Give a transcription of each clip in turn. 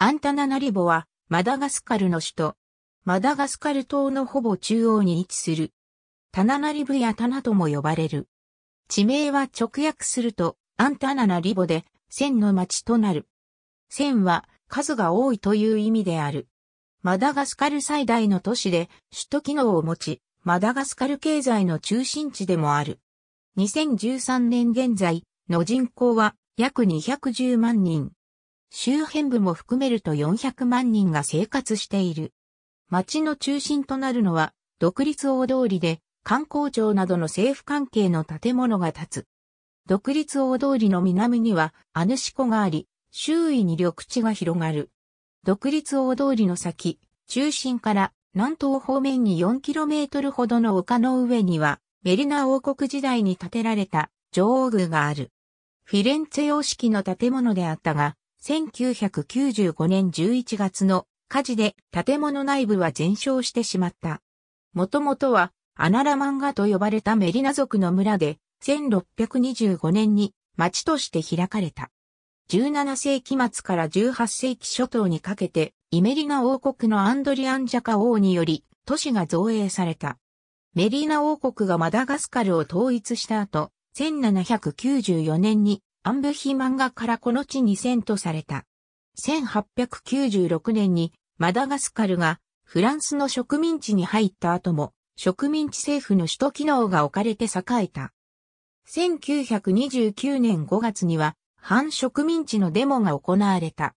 アンタナナリボは、マダガスカルの首都。マダガスカル島のほぼ中央に位置する。タナナリブやタナとも呼ばれる。地名は直訳すると、アンタナナリボで、千の町となる。千は数が多いという意味である。マダガスカル最大の都市で首都機能を持ち、マダガスカル経済の中心地でもある。2013年現在の人口は約210万人。周辺部も含めると400万人が生活している。町の中心となるのは、独立大通りで、観光庁などの政府関係の建物が建つ。独立大通りの南には、アヌシコがあり、周囲に緑地が広がる。独立大通りの先、中心から南東方面に 4km ほどの丘の上には、メリナ王国時代に建てられた女王宮がある。フィレンツェ様式の建物であったが、1995年11月の火事で建物内部は全焼してしまった。もともとはアナラマンガと呼ばれたメリナ族の村で1625年に町として開かれた。17世紀末から18世紀初頭にかけてイメリナ王国のアンドリアンジャカ王により都市が造営された。メリーナ王国がマダガスカルを統一した後、1794年に安部肥漫画からこの地に遷都された。1896年にマダガスカルがフランスの植民地に入った後も植民地政府の首都機能が置かれて栄えた。1929年5月には反植民地のデモが行われた。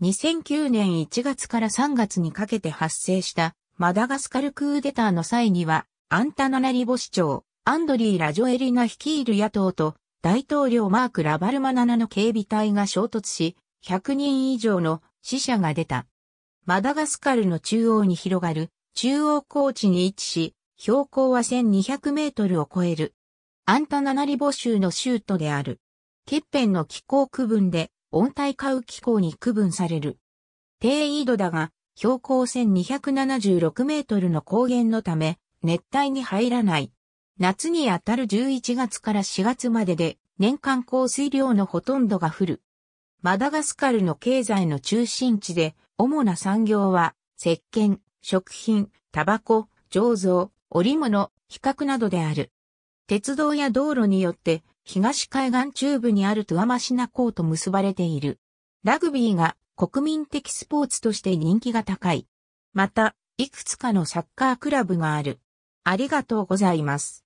2009年1月から3月にかけて発生したマダガスカルクーデターの際にはアンタナナリボ市長、アンドリー・ラジョエリが率いる野党と大統領マーク・ラバルマ7の警備隊が衝突し、100人以上の死者が出た。マダガスカルの中央に広がる中央高地に位置し、標高は1200メートルを超える。アンタナナリボ州の州都である。欠片の気候区分で温帯下雨気候に区分される。低緯度だが、標高1276メートルの高原のため、熱帯に入らない。夏にあたる11月から4月までで年間降水量のほとんどが降る。マダガスカルの経済の中心地で主な産業は石鹸、食品、タバコ、醸造、織物、比較などである。鉄道や道路によって東海岸中部にあるトゥアマシナ港と結ばれている。ラグビーが国民的スポーツとして人気が高い。また、いくつかのサッカークラブがある。ありがとうございます。